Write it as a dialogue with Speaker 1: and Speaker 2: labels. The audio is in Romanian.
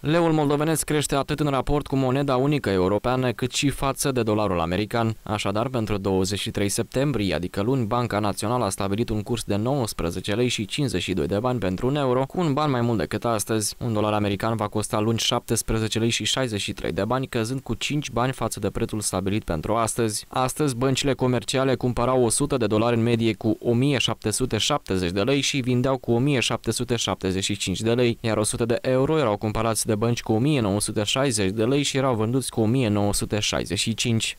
Speaker 1: Leul moldovenesc crește atât în raport cu moneda unică europeană, cât și față de dolarul american. Așadar, pentru 23 septembrie, adică luni, Banca Națională a stabilit un curs de 19 lei și 52 de bani pentru un euro, cu un ban mai mult decât astăzi. Un dolar american va costa luni 17 lei și 63 de bani, căzând cu 5 bani față de prețul stabilit pentru astăzi. Astăzi, băncile comerciale cumpărau 100 de dolari în medie cu 1770 de lei și vindeau cu 1775 de lei, iar 100 de euro erau cumpărați de bănci cu 1960 de lei și erau vânduți cu 1965